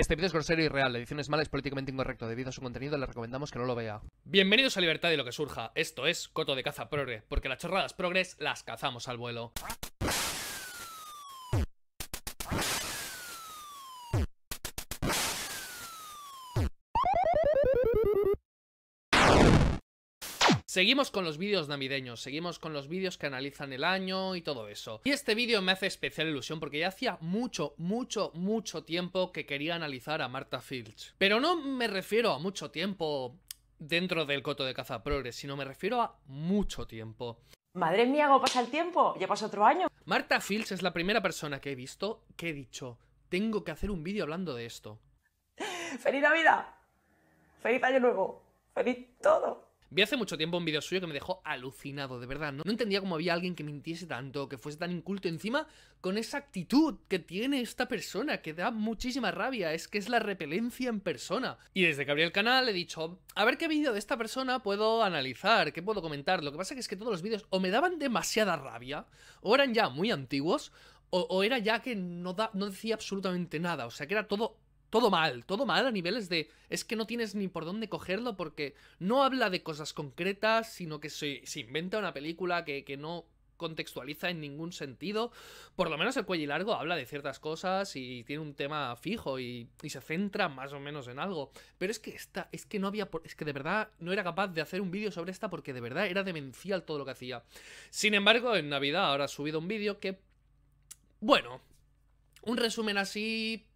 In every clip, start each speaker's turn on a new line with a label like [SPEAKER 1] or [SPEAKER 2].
[SPEAKER 1] Este vídeo es grosero y real, la edición es mala, es políticamente incorrecto. Debido a su contenido, le recomendamos que no lo vea. Bienvenidos a Libertad y lo que surja. Esto es Coto de Caza Progre, porque las chorradas progres las cazamos al vuelo. Seguimos con los vídeos navideños, seguimos con los vídeos que analizan el año y todo eso. Y este vídeo me hace especial ilusión porque ya hacía mucho, mucho, mucho tiempo que quería analizar a Marta Filch. Pero no me refiero a mucho tiempo dentro del coto de caza progres, sino me refiero a mucho tiempo. Madre mía, ¿cómo pasa el tiempo? Ya pasa otro año. Marta Filch es la primera persona que he visto que he dicho, tengo que hacer un vídeo hablando de esto. ¡Feliz Navidad! ¡Feliz Año Nuevo! ¡Feliz todo! Vi hace mucho tiempo un vídeo suyo que me dejó alucinado, de verdad. No, no entendía cómo había alguien que mintiese tanto, que fuese tan inculto encima con esa actitud que tiene esta persona, que da muchísima rabia. Es que es la repelencia en persona. Y desde que abrí el canal he dicho, a ver qué vídeo de esta persona puedo analizar, qué puedo comentar. Lo que pasa que es que todos los vídeos o me daban demasiada rabia, o eran ya muy antiguos, o, era ya que no, da, no decía absolutamente nada, o sea que era todo todo mal, todo mal a niveles de es que no tienes ni por dónde cogerlo porque no habla de cosas concretas, sino que se, inventa una película que, no contextualiza en ningún sentido. Por lo menos el cuello largo habla de ciertas cosas y tiene un tema fijo y, y, se centra más o menos en algo. Pero es que esta, es que no había, es que de verdad no era capaz de hacer un vídeo sobre esta porque de verdad era demencial todo lo que hacía. Sin embargo, en Navidad ahora ha subido un vídeo que, bueno, un resumen así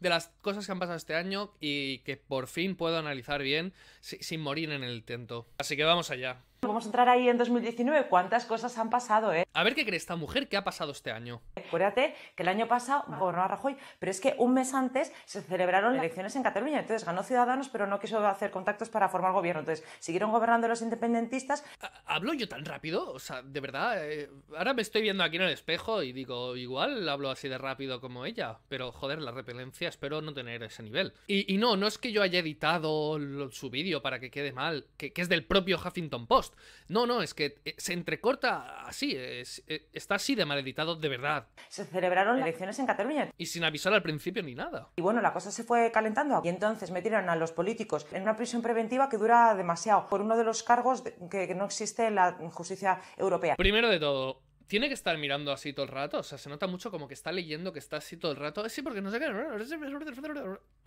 [SPEAKER 1] de las cosas que han pasado este año y que por fin puedo analizar bien sin morir en el intento. Así que vamos allá.
[SPEAKER 2] Vamos a entrar ahí en 2019, cuántas cosas han pasado, ¿eh? A ver qué cree esta mujer qué ha pasado este año. Acuérdate que el año pasado gobernó Rajoy, pero es que un mes antes se celebraron elecciones en Cataluña, entonces ganó Ciudadanos, pero no quiso hacer contactos para formar gobierno, entonces siguieron gobernando los independentistas.
[SPEAKER 1] ¿Hablo yo tan rápido? O sea, de verdad, eh, ahora me estoy viendo aquí en el espejo y digo, igual hablo así de rápido como ella, pero joder, la repelencia espero no tener ese nivel. Y, no, no es que yo haya editado su vídeo para que quede mal, que es del propio Huffington Post. No, no, es que eh, se entrecorta así, eh, está así de mal de verdad. Se celebraron elecciones en Cataluña. Y sin avisar al principio ni nada. Y bueno, la cosa
[SPEAKER 2] se fue calentando y entonces metieron a los políticos en una prisión preventiva que dura demasiado por uno de los cargos que no existe en la justicia europea.
[SPEAKER 1] Primero de todo, tiene que estar mirando así todo el rato. O sea, se nota mucho como que está leyendo, que está así todo el rato. Sí, porque no sé qué.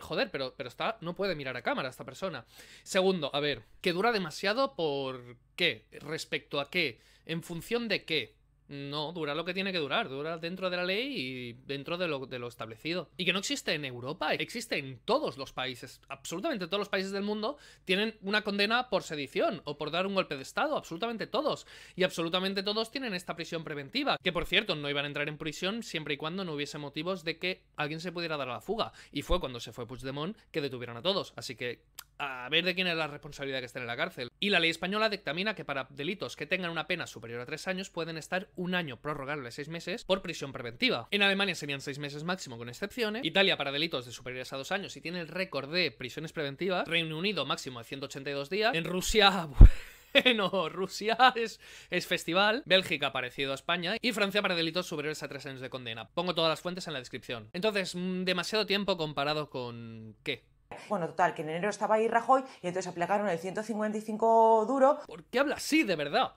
[SPEAKER 1] Joder, pero, pero está, no puede mirar a cámara esta persona. Segundo, a ver, que dura demasiado por qué, respecto a qué, en función de qué. No, dura lo que tiene que durar, dura dentro de la ley y dentro de lo, establecido. Y que no existe en Europa, existe en todos los países, absolutamente todos los países del mundo tienen una condena por sedición o por dar un golpe de Estado, absolutamente todos. Y absolutamente todos tienen esta prisión preventiva, que por cierto no iban a entrar en prisión siempre y cuando no hubiese motivos de que alguien se pudiera dar a la fuga. Y fue cuando se fue Puigdemont que detuvieron a todos, así que a ver de quién es la responsabilidad que está en la cárcel. Y la ley española dictamina que para delitos que tengan una pena superior a tres años pueden estar un año prorrogable seis meses por prisión preventiva. En Alemania serían seis meses máximo con excepciones. Italia para delitos de superiores a dos años y tiene el récord de prisiones preventivas. Reino Unido máximo de 182 días. En Rusia... bueno, Rusia es, es, festival, Bélgica parecido a España y Francia para delitos superiores a tres años de condena. Pongo todas las fuentes en la descripción. Entonces, mm, demasiado tiempo comparado con... ¿qué?
[SPEAKER 2] Bueno, total, que en enero estaba ahí Rajoy y entonces aplicaron el 155
[SPEAKER 1] duro. ¿Por qué habla así, de verdad?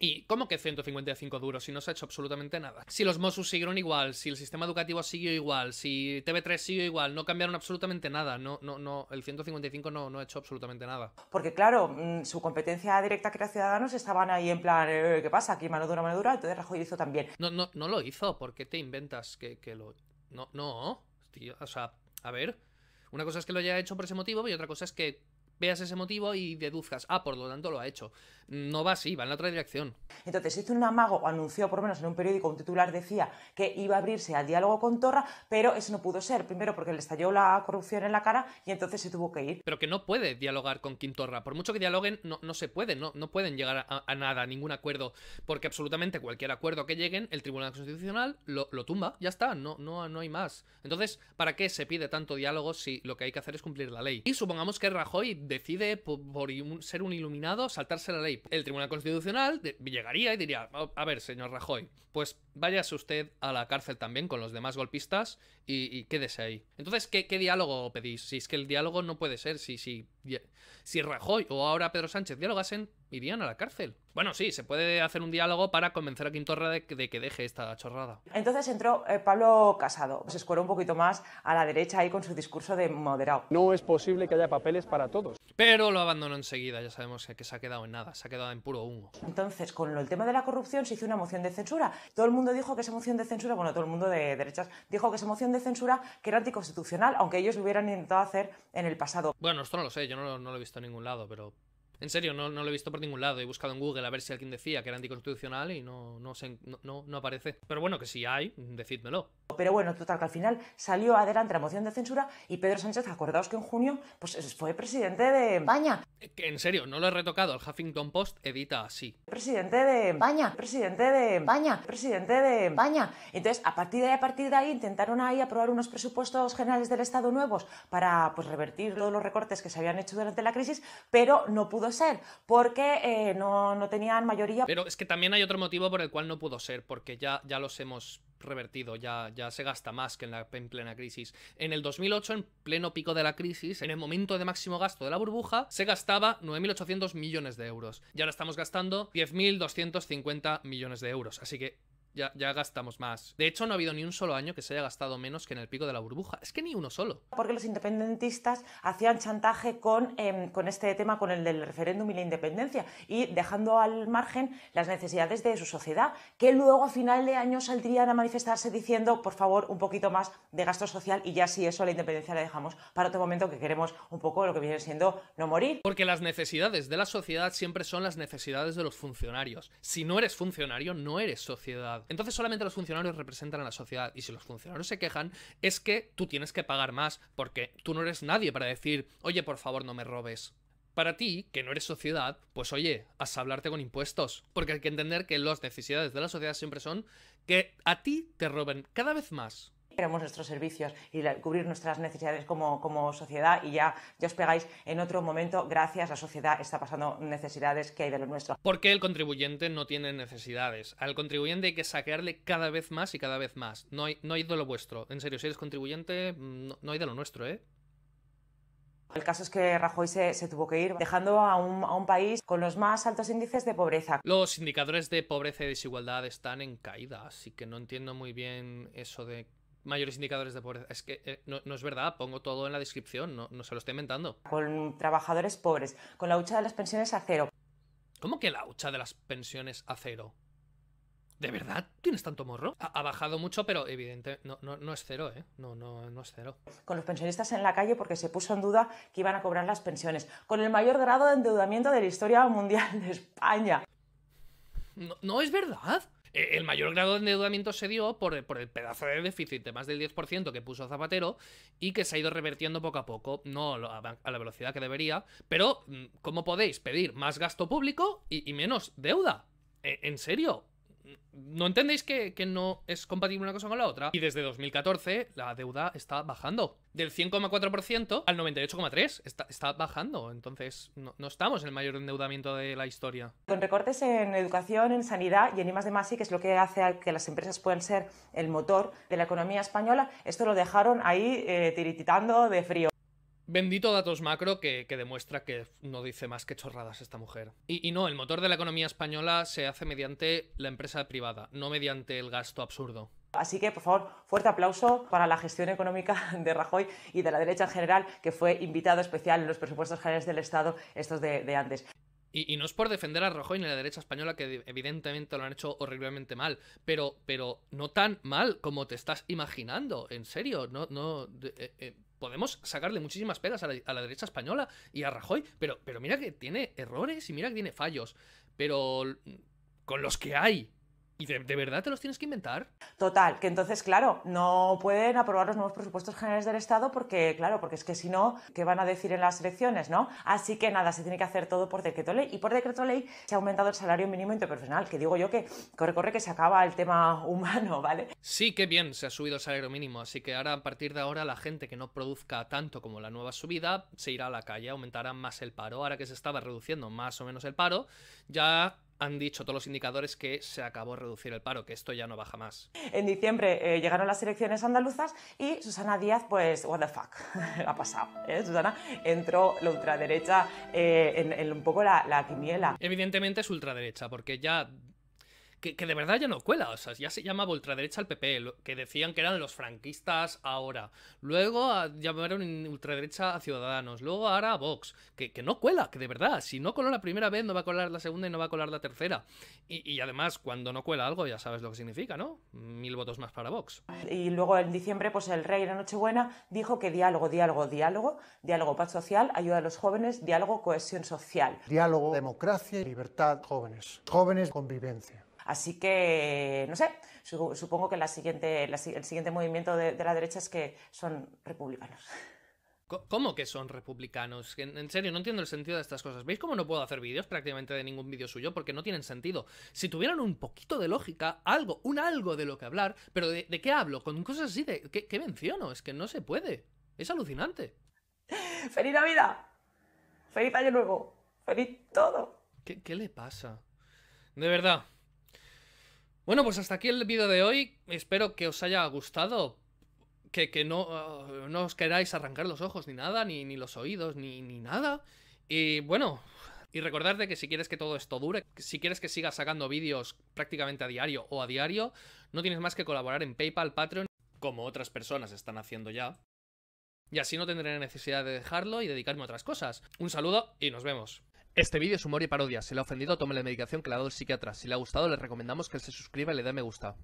[SPEAKER 1] ¿Y cómo que 155 duro si no se ha hecho absolutamente nada? Si los Mossos siguieron igual, si el sistema educativo siguió igual, si TV3 siguió igual, no cambiaron absolutamente nada. No, no, no, el 155 no, no ha hecho absolutamente nada.
[SPEAKER 2] Porque claro, mm, su competencia directa que era Ciudadanos estaban ahí en plan, eh, ¿qué pasa? Aquí mano dura, mano dura, entonces Rajoy hizo también.
[SPEAKER 1] No, no, no lo hizo, ¿por qué te inventas que, lo...? No, no, tío, o sea, a ver... Una cosa es que lo haya hecho por ese motivo y otra cosa es que veas ese motivo y deduzcas, ah, por lo tanto lo ha hecho. No va así, va en la otra dirección.
[SPEAKER 2] Entonces hizo un amago, anunció por lo menos en un periódico, un titular decía que iba a abrirse al diálogo con Torra, pero eso no pudo ser. Primero porque le estalló la
[SPEAKER 1] corrupción en la cara y entonces se tuvo que ir. Pero que no puede dialogar con Kim Torra. Por mucho que dialoguen, no, se puede, no, no pueden llegar a, nada, a ningún acuerdo, porque absolutamente cualquier acuerdo que lleguen, el Tribunal Constitucional lo, tumba, ya está, no, no, no hay más. Entonces, ¿para qué se pide tanto diálogo si lo que hay que hacer es cumplir la ley? Y supongamos que Rajoy decide por, ser un iluminado saltarse la ley. El Tribunal Constitucional llegaría y diría, oh, a ver, señor Rajoy, pues váyase usted a la cárcel también con los demás golpistas y, quédese ahí. Entonces, ¿qué, diálogo pedís? Si es que el diálogo no puede ser, si, si, si Rajoy o ahora Pedro Sánchez dialogasen, irían a la cárcel. Bueno, sí, se puede hacer un diálogo para convencer a Quintorra de, que deje esta chorrada.
[SPEAKER 2] Entonces entró eh, Pablo Casado, se escueró un poquito más a la derecha ahí con su discurso
[SPEAKER 1] de moderado. No es posible que haya papeles para todos. Pero lo abandonó enseguida, ya sabemos que se ha quedado en nada, se ha quedado en puro humo. Entonces, con el tema de la corrupción se hizo una moción de censura. Todo el mundo dijo
[SPEAKER 2] que esa moción de censura, bueno, todo el mundo de derechas, dijo que esa moción de censura que era anticonstitucional, aunque ellos lo
[SPEAKER 1] hubieran intentado hacer en el pasado. Bueno, esto no lo sé, yo no lo he visto en ningún lado, pero en serio, no, no, lo he visto por ningún lado. He buscado en Google a ver si alguien decía que era anticonstitucional y no, no, se, no, aparece. Pero bueno, que si hay, decídmelo.
[SPEAKER 2] Pero bueno, total, que al final salió adelante la moción de censura y Pedro Sánchez, acordaos que en junio, pues fue presidente de España.
[SPEAKER 1] En serio, no lo he retocado. El Huffington Post edita así.
[SPEAKER 2] Presidente de España, presidente de España, presidente de España. Entonces, a partir de ahí, a partir de ahí, intentaron ahí aprobar unos presupuestos generales del Estado nuevos para pues revertir todos los recortes que se habían hecho durante la crisis, pero no pudo ser, porque eh, no, tenían mayoría.
[SPEAKER 1] Pero es que también hay otro motivo por el cual no pudo ser, porque ya, ya los hemos revertido, ya, ya se gasta más que en, la, en plena crisis. En el 2008, en pleno pico de la crisis, en el momento de máximo gasto de la burbuja, se gastaba 9.800 millones de euros. Y ahora estamos gastando 10.250 millones de euros. Así que ya, ya, gastamos más. De hecho, no ha habido ni un solo año que se haya gastado menos que en el pico de la burbuja. Es que ni uno solo. Porque los independentistas hacían chantaje con, em, con este tema, con el del referéndum y la independencia,
[SPEAKER 2] y dejando al margen las necesidades de su sociedad, que luego a final de año saldrían a manifestarse diciendo, por favor, un poquito más de gasto social y ya si eso la independencia la dejamos para otro momento que queremos un poco lo que viene siendo no morir.
[SPEAKER 1] Porque las necesidades de la sociedad siempre son las necesidades de los funcionarios. Si no eres funcionario, no eres sociedad. Entonces solamente los funcionarios representan a la sociedad y si los funcionarios se quejan es que tú tienes que pagar más porque tú no eres nadie para decir, oye, por favor, no me robes. Para ti, que no eres sociedad, pues oye, has hablarte con impuestos, porque hay que entender que las necesidades de la sociedad siempre son que a ti te roben cada vez más
[SPEAKER 2] queremos nuestros servicios y cubrir nuestras necesidades como, como sociedad y ya, ya os pegáis en otro momento, gracias, la sociedad está pasando necesidades
[SPEAKER 1] que hay de lo nuestro. Porque el contribuyente no tiene necesidades. Al contribuyente hay que saquearle cada vez más y cada vez más. No hay, no hay de lo vuestro. En serio, si eres contribuyente, mm, no, hay de lo nuestro, ¿eh?
[SPEAKER 2] El caso es que Rajoy se, tuvo que ir, dejando a un, a un, país con los
[SPEAKER 1] más altos índices de pobreza. Los indicadores de pobreza y desigualdad están en caída, así que no entiendo muy bien eso de mayores indicadores de pobreza. Es que eh, no, es verdad, pongo todo en la descripción, no, se lo estoy inventando. Con trabajadores pobres, con la hucha de las pensiones a cero. ¿Cómo que la hucha de las pensiones a cero? ¿De verdad tienes tanto morro? Ha, bajado mucho, pero evidente, no, no, no, es cero, ¿eh? No, no, no es cero.
[SPEAKER 2] Con los pensionistas en la calle porque se puso en duda que iban a cobrar las pensiones. Con el mayor grado de endeudamiento de la historia
[SPEAKER 1] mundial de España. no es verdad. Eh, el mayor grado de endeudamiento se dio por, el pedazo de déficit de más del 10% que puso Zapatero y que se ha ido revertiendo poco a poco, no a la velocidad que debería, pero mm, ¿cómo podéis pedir más gasto público y menos deuda? Eh, ¿En serio? no entendéis que, no es compatible una cosa con la otra. Y desde 2014 la deuda está bajando. Del 100,4% al 98,3%. Está, bajando. Entonces no, estamos en el mayor endeudamiento de la historia.
[SPEAKER 2] Con recortes en educación, en sanidad y en más de Masi, que es lo que hace que las empresas puedan ser el motor de la economía española, esto lo dejaron ahí eh, tirititando de
[SPEAKER 1] frío. Bendito datos macro que, demuestra que no dice más que chorradas esta mujer. Y, no, el motor de la economía española se hace mediante la empresa privada, no mediante el gasto absurdo.
[SPEAKER 2] Así que, por favor, fuerte aplauso para la gestión económica de Rajoy y de la derecha en general, que fue invitado especial en los presupuestos generales del Estado, estos de, antes.
[SPEAKER 1] Y, no es por defender a Rajoy ni a la derecha española, que evidentemente lo han hecho horriblemente mal, pero, pero no tan mal como te estás imaginando, en serio, no, no, eh, eh, podemos sacarle muchísimas pegas a la, derecha española y a Rajoy, pero, pero mira que tiene errores y mira que tiene fallos, pero con los que hay ¿Y de, verdad te los tienes que inventar?
[SPEAKER 2] Total, que entonces, claro, no pueden aprobar los nuevos presupuestos generales del Estado porque, claro, porque es que si no, ¿qué van a decir en las elecciones, no? Así que nada, se tiene que hacer todo por decreto ley. Y por decreto ley se ha aumentado el salario mínimo interprofesional, que digo yo que corre, corre, que se acaba el tema humano,
[SPEAKER 1] ¿vale? Sí, qué bien, se ha subido el salario mínimo, así que ahora, a partir de ahora, la gente que no produzca tanto como la nueva subida se irá a la calle, aumentará más el paro. Ahora que se estaba reduciendo más o menos el paro, ya han dicho todos los indicadores que se acabó reducir el paro, que esto ya no baja más.
[SPEAKER 2] En diciembre eh, llegaron las elecciones andaluzas y Susana Díaz, pues, what the fuck, ha pasado. ¿eh? Susana entró la ultraderecha eh, en, un poco la, la quimiela.
[SPEAKER 1] Evidentemente es ultraderecha, porque ya que, de verdad ya no cuela, o sea, ya se llamaba ultraderecha al PP, que decían que eran los franquistas ahora, luego llamaron ultraderecha a Ciudadanos, luego ahora a Vox, que, no cuela, que de verdad, si no coló la primera vez, no va a colar la segunda y no va a colar la tercera. Y, además, cuando no cuela algo, ya sabes lo que significa, ¿no? Mil votos más para Vox.
[SPEAKER 2] Y luego en diciembre, pues el rey de Nochebuena dijo que diálogo, diálogo, diálogo, diálogo paz social, ayuda a los jóvenes, diálogo, cohesión social.
[SPEAKER 1] Diálogo, democracia, libertad, jóvenes. Jóvenes, convivencia.
[SPEAKER 2] Así que, no sé, supongo que el siguiente movimiento de, la derecha es que son republicanos.
[SPEAKER 1] ¿Cómo que son republicanos? En serio, no entiendo el sentido de estas cosas. ¿Veis cómo no puedo hacer vídeos prácticamente de ningún vídeo suyo? Porque no tienen sentido. Si tuvieran un poquito de lógica, algo, un algo de lo que hablar, pero ¿de, qué hablo? Con cosas así, de ¿qué, menciono? Es que no se puede. Es alucinante. ¡Feliz Navidad! ¡Feliz Año Nuevo! ¡Feliz todo! qué le pasa? De verdad. Bueno, pues hasta aquí el vídeo de hoy. Espero que os haya gustado. Que, no, oh, no, os queráis arrancar los ojos, ni nada, ni, ni los oídos, ni, ni nada. Y bueno, y recordarte que si quieres que todo esto dure, si quieres que siga sacando vídeos prácticamente a diario o a diario, no tienes más que colaborar en PayPal, Patreon, como otras personas están haciendo ya. Y así no tendré necesidad de dejarlo y dedicarme a otras cosas. Un saludo y nos vemos. Este vídeo es humor y parodia. Si le ha ofendido, tome la medicación que le ha dado el psiquiatra. Si le ha gustado, le recomendamos que se suscriba y le dé me gusta.